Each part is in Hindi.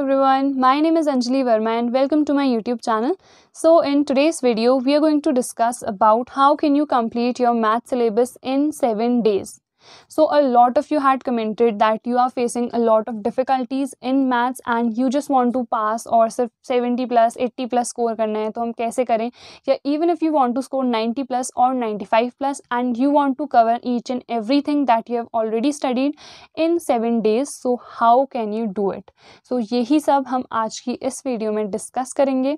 everyone, my name is Anjali Verma and welcome to my YouTube channel. So in today's video, we are going to discuss about how can you complete your math syllabus in 7 days. So a lot of you had commented that you are facing a lot of difficulties in maths and you just want to pass और सिर्फ seventy plus eighty plus score करना है तो हम कैसे करें या even if you want to score ninety plus और ninety five plus and you want to cover each and everything that you have already studied in seven days so how can you do it so यही सब हम आज की इस वीडियो में डिस्कस करेंगे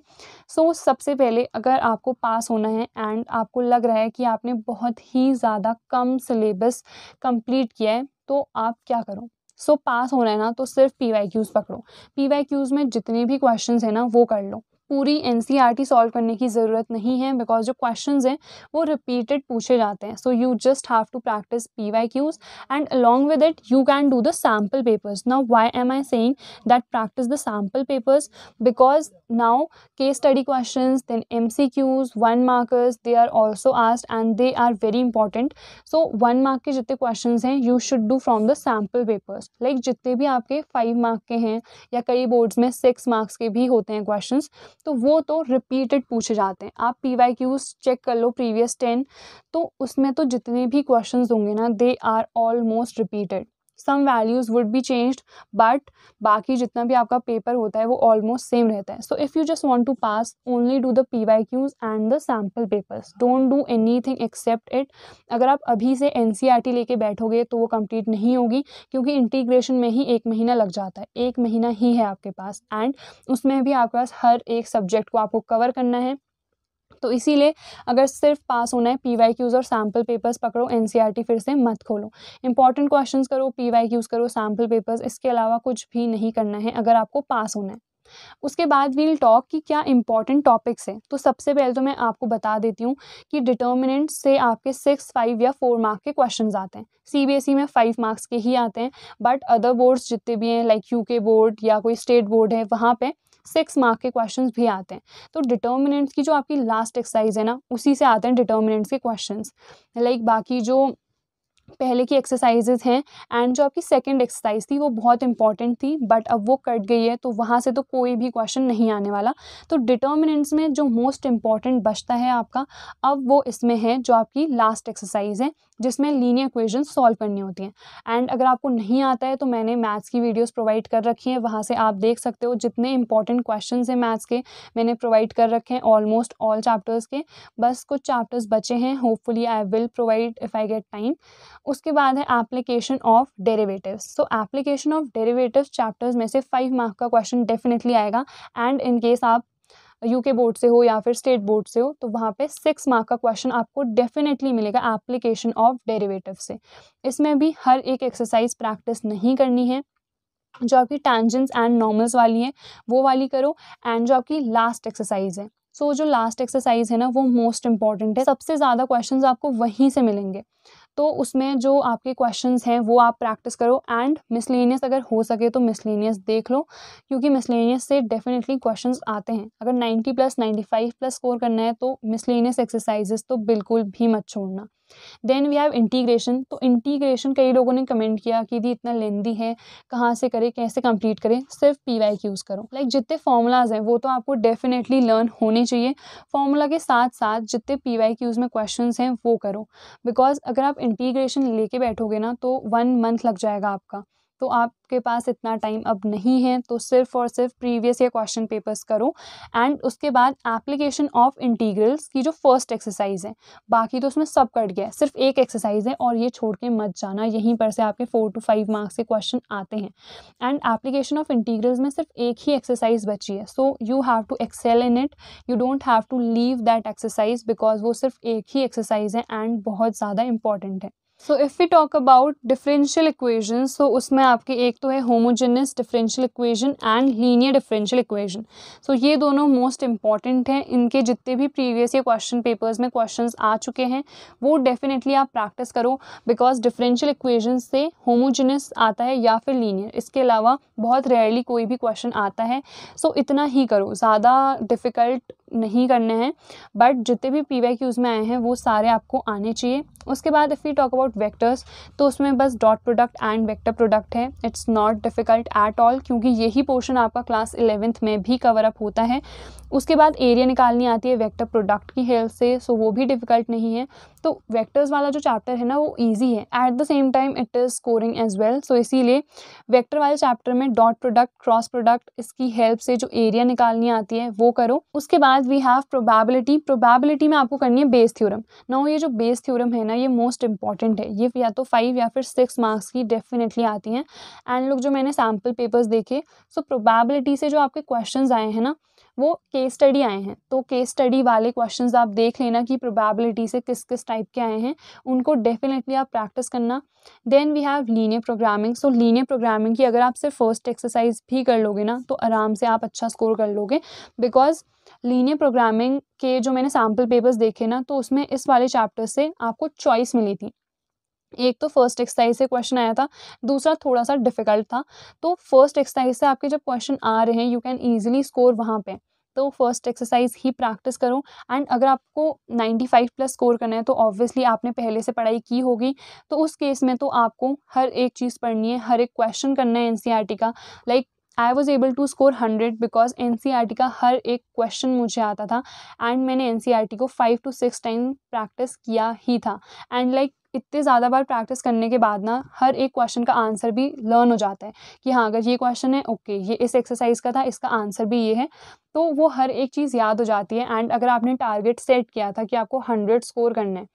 सो so, सबसे पहले अगर आपको पास होना है एंड आपको लग रहा है कि आपने बहुत ही ज़्यादा कम सिलेबस कंप्लीट किया है तो आप क्या करो सो so, पास होना है ना तो सिर्फ पी वाई क्यूज़ पकड़ो पी वाई क्यूज़ में जितने भी क्वेश्चन हैं ना वो कर लो पूरी एन सॉल्व e करने की ज़रूरत नहीं है बिकॉज जो क्वेश्चन हैं वो रिपीटेड पूछे जाते हैं so you just have to practise P Y Qs and along with it you can do the sample papers now why am I saying that practise the sample papers because now case study question then M C Qs one markers they are also asked and they are very important so one mark के जितने क्वेश्चन हैं you should do from the sample papers like जितने भी आपके फाइव मार्क के हैं या कई बोर्ड्स में सिक्स मार्क्स के भी होते हैं क्वेश्चन तो वो तो रिपीटेड पूछे जाते हैं आप पी वाई क्यूज चेक कर लो प्रीवियस टेन तो उसमें तो जितने भी क्वेश्चन होंगे ना they are almost repeated some values would be changed but बाकी जितना भी आपका पेपर होता है वो ऑलमोस्ट सेम रहता है so if you just want to pass only do the P Y Qs and the sample papers don't do anything except it अगर आप अभी से एन सी आर टी लेके बैठोगे तो वो कंप्लीट नहीं होगी क्योंकि इंटीग्रेशन में ही एक महीना लग जाता है एक महीना ही है आपके पास एंड उसमें भी आपके पास हर एक सब्जेक्ट को आपको कवर करना है तो इसीलिए अगर सिर्फ पास होना है पी वाई क्यूज़ और सैम्पल पेपर्स पकड़ो एन सी आर टी फिर से मत खोलो इंपॉर्टेंट क्वेश्चन करो पी वाई क्यूज़ करो सैम्पल पेपर्स इसके अलावा कुछ भी नहीं करना है अगर आपको पास होना है उसके बाद वील टॉक कि क्या इंपॉर्टेंट टॉपिक्स हैं तो सबसे पहले तो मैं आपको बता देती हूँ कि डिटर्मिनेंट से आपके सिक्स फाइव या फोर मार्क के क्वेश्चन आते हैं सी e में फाइव मार्क्स के ही आते हैं बट अदर बोर्ड्स जितने भी हैं लाइक यू बोर्ड या कोई स्टेट बोर्ड है वहाँ पर सिक्स मार्क के क्वेश्चन भी आते हैं तो डिटर्मिनेंट्स की जो आपकी लास्ट एक्सरसाइज है ना उसी से आते हैं डिटर्मिनेंट्स के क्वेश्चन लाइक बाकी जो पहले की एक्सरसाइजेज हैं एंड जो आपकी सेकंड एक्सरसाइज थी वो बहुत इंपॉर्टेंट थी बट अब वो कट गई है तो वहाँ से तो कोई भी क्वेश्चन नहीं आने वाला तो डिटर्मिनेंट्स में जो मोस्ट इंपॉर्टेंट बचता है आपका अब वो इसमें है जो आपकी लास्ट एक्सरसाइज है जिसमें लीनियर इक्वेशन सॉल्व करनी होती हैं एंड अगर आपको नहीं आता है तो मैंने मैथ्स की वीडियोस प्रोवाइड कर रखी हैं वहाँ से आप देख सकते हो जितने इंपॉर्टेंट क्वेश्चन हैं मैथ्स के मैंने प्रोवाइड कर रखे हैं ऑलमोस्ट ऑल चैप्टर्स के बस कुछ चैप्टर्स बचे हैं hopefully I will provide if I get time उसके बाद है application of derivative so application of derivative chapters में से फाइव मार्क का क्वेश्चन डेफिनेटली आएगा एंड इनकेस आप यूके बोर्ड से हो या फिर स्टेट बोर्ड से हो तो वहाँ पे सिक्स मार्क का क्वेश्चन आपको डेफिनेटली मिलेगा एप्लीकेशन ऑफ डेरिवेटिव से इसमें भी हर एक एक्सरसाइज प्रैक्टिस नहीं करनी है जो आपकी टेंजेंस एंड नॉर्मल्स वाली है वो वाली करो एंड जो आपकी लास्ट एक्सरसाइज है सो so, जो लास्ट एक्सरसाइज है ना वो मोस्ट इंपॉर्टेंट है सबसे ज़्यादा क्वेश्चन आपको वहीं से मिलेंगे तो उसमें जो आपके क्वेश्चन हैं वो आप प्रैक्टिस करो एंड मिसलिनियस अगर हो सके तो मिसलिनियस देख लो क्योंकि मिसलिनियस से डेफिनेटली क्वेश्चन आते हैं अगर ninety plus ninety five plus score करना है तो मिसलिनियस एक्सरसाइजेस तो बिल्कुल भी मत छोड़ना देन वी हैव इंटीग्रेशन तो इंटीग्रेशन कई लोगों ने कमेंट किया कि दी इतना लेंदी है कहाँ से करें कैसे कंप्लीट करें सिर्फ पी वाई यूज़ करो लाइक like, जितने फॉर्मूलाज हैं वो तो आपको डेफिनेटली लर्न होने चाहिए फॉर्मूला के साथ साथ जितने पी वाई यूज़ में क्वेश्चन हैं वो करो बिकॉज अगर आप इंटीग्रेशन लेके बैठोगे ना तो वन मंथ लग जाएगा आपका तो आपके पास इतना टाइम अब नहीं है तो सिर्फ और सिर्फ प्रीवियस ये क्वेश्चन पेपर्स करो एंड उसके बाद एप्लीकेशन ऑफ इंटीग्रल्स की जो फर्स्ट एक्सरसाइज है बाकी तो उसमें सब कट गया सिर्फ एक एक्सरसाइज है और ये छोड़ के मत जाना यहीं पर से आपके फोर टू फाइव मार्क्स के क्वेश्चन आते हैं एंड एप्लीकेशन ऑफ इंटीग्रल्स में सिर्फ एक ही एक्सरसाइज बची है so you have to excel in it you don't have to leave that exercise because वो सिर्फ एक ही एक्सरसाइज है एंड बहुत ज़्यादा इंपॉर्टेंट है so if we talk about differential equation so उसमें आपके एक तो है homogeneous differential equation and linear differential equation so ये दोनों मोस्ट इंपॉर्टेंट हैं इनके जितने भी प्रीवियस ये क्वेश्चन पेपर्स में क्वेश्चन आ चुके हैं वो डेफिनेटली आप प्रैक्टिस करो बिकॉज डिफरेंशियल इक्वेजन से होमोजेनस आता है या फिर लीनियर इसके अलावा बहुत रेयरली कोई भी क्वेश्चन आता है सो so, इतना ही करो ज़्यादा डिफ़िकल्ट नहीं करने हैं बट जितने भी पी वाई क्यूज़ में आए हैं वो सारे आपको आने चाहिए उसके बाद if you talk about vectors तो उसमें बस dot product and vector product है it's not difficult at all क्योंकि यही पोर्शन आपका क्लास इलेवेंथ में भी कवर अप होता है उसके बाद एरिया निकालनी आती है वेक्टर प्रोडक्ट की हेल्प से सो वो भी डिफ़िकल्ट नहीं है तो वेक्टर्स वाला जो चैप्टर है ना वो ईजी है at the same time it is scoring as well so इसीलिए वेक्टर वाले चैप्टर में डॉट प्रोडक्ट क्रॉस प्रोडक्ट इसकी हेल्प से जो एरिया निकालनी आती है वो करो उसके बाद वी हैव प्रोबेबिलिटी प्रोबेबिलिटी में आपको करनी है बेस थ्योरम ना ये जो बेस थ्योरम है ना ये मोस्ट इंपॉर्टेंट है ये या तो फाइव या फिर सिक्स मार्क्स की डेफिनेटली आती हैं एंड लोग जो मैंने सैम्पल पेपर्स देखे सो so प्रोबेबिलिटी से जो आपके क्वेश्चन आए हैं ना वो केस स्टडी आए हैं तो केस स्टडी वाले क्वेश्चन आप देख लेना कि प्रोबेबिलिटी से किस किस टाइप के आए हैं उनको डेफिनेटली आप प्रैक्टिस करना then we have linear programming so linear programming की अगर आप सिर्फ फर्स्ट एक्सरसाइज भी कर लोगे ना तो आराम से आप अच्छा स्कोर कर लोगे बिकॉज लीनियर प्रोग्रामिंग के जो मैंने सैम्पल पेपर्स देखे ना तो उसमें इस वाले चैप्टर से आपको चॉइस मिली थी एक तो फर्स्ट एक्सरसाइज से क्वेश्चन आया था दूसरा थोड़ा सा डिफिकल्ट था तो फर्स्ट एक्सरसाइज से आपके जब क्वेश्चन आ रहे हैं यू कैन ईजिली स्कोर वहाँ पे तो फर्स्ट एक्सरसाइज ही प्रैक्टिस करो एंड अगर आपको 95 प्लस स्कोर करना है तो ऑब्वियसली आपने पहले से पढ़ाई की होगी तो उस केस में तो आपको हर एक चीज़ पढ़नी है हर एक क्वेश्चन करना है एन e का like I was able to score hundred because N C R T का हर एक क्वेश्चन मुझे आता था एंड मैंने एन सी आर टी को five two six time practice किया ही था एंड लाइक like, इतने ज़्यादा बार प्रैक्टिस करने के बाद ना हर एक क्वेश्चन का आंसर भी लर्न हो जाता है कि हाँ अगर ये क्वेश्चन है ओके ये इस एक्सरसाइज का था इसका आंसर भी ये है तो वो हर एक चीज़ याद हो जाती है एंड अगर आपने टारगेट सेट किया था कि आपको हंड्रेड स्कोर करना है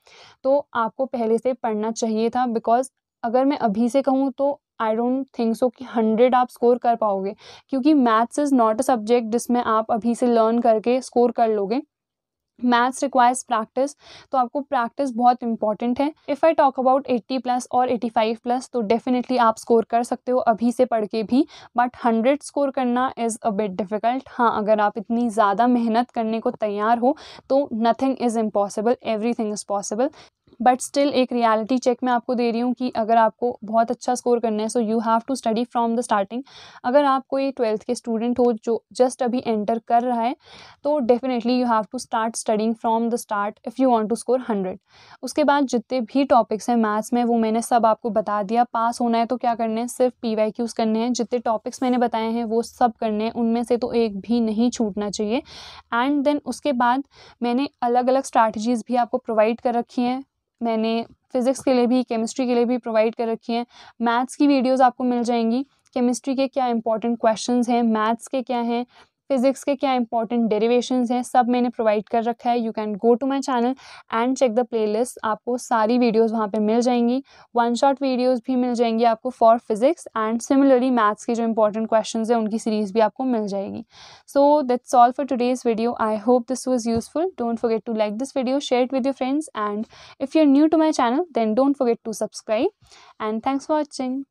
तो आपको पहले से पढ़ना चाहिए था बिकॉज अगर मैं अभी से कहूँ तो आई डोंट थिंक सो कि हंड्रेड आप स्कोर कर पाओगे क्योंकि maths is not a subject जिसमें आप अभी से लर्न करके स्कोर कर लोगे मैथ्स रिक्वायर्स प्रैक्टिस तो आपको प्रैक्टिस बहुत इंपॉर्टेंट है if I talk about eighty plus और फाइव प्लस तो डेफिनेटली आप स्कोर कर सकते हो अभी से पढ़ के भी बट हंड्रेड स्कोर करना इज़ अ बिट डिफ़िकल्ट हाँ अगर आप इतनी ज़्यादा मेहनत करने को तैयार हो तो nothing is impossible everything is possible but still एक रियलिटी चेक मैं आपको दे रही हूँ कि अगर आपको बहुत अच्छा स्कोर करना है so you have to study from the starting अगर आप कोई ट्वेल्थ के स्टूडेंट हो जो जस्ट अभी एंटर कर रहा है तो definitely you have to start studying from the start if you want to score hundred उसके बाद जितने भी टॉपिक्स हैं मैथ्स में वो मैंने सब आपको बता दिया पास होना है तो क्या करना है सिर्फ पी वाई क्यूज़ करने हैं जितने टॉपिक्स मैंने बताए हैं वो सब करने हैं उनमें से तो एक भी नहीं छूटना चाहिए एंड देन उसके बाद मैंने अलग अलग स्ट्रैटेजीज़ भी आपको प्रोवाइड कर रखी हैं मैंने फ़िज़िक्स के लिए भी केमिस्ट्री के लिए भी प्रोवाइड कर रखी हैं मैथ्स की वीडियोज़ आपको मिल जाएंगी केमिस्ट्री के क्या इंपॉर्टेंट क्वेश्चंस हैं मैथ्स के क्या हैं फिजिक्स के क्या इंपॉर्टेंट डेरिवेशन हैं सब मैंने प्रोवाइड कर रखा है you can go to my channel and check the playlist आपको सारी वीडियोज़ वहाँ पर मिल जाएंगी वन शॉट वीडियोज़ भी मिल जाएंगी आपको for physics and similarly maths के जो इंपॉर्टेंट क्वेश्चन हैं उनकी सीरीज़ भी आपको मिल जाएगी so that's all for today's video I hope this was useful don't forget to like this video share with your friends and if you are new to my channel then don't forget to subscribe and thanks for watching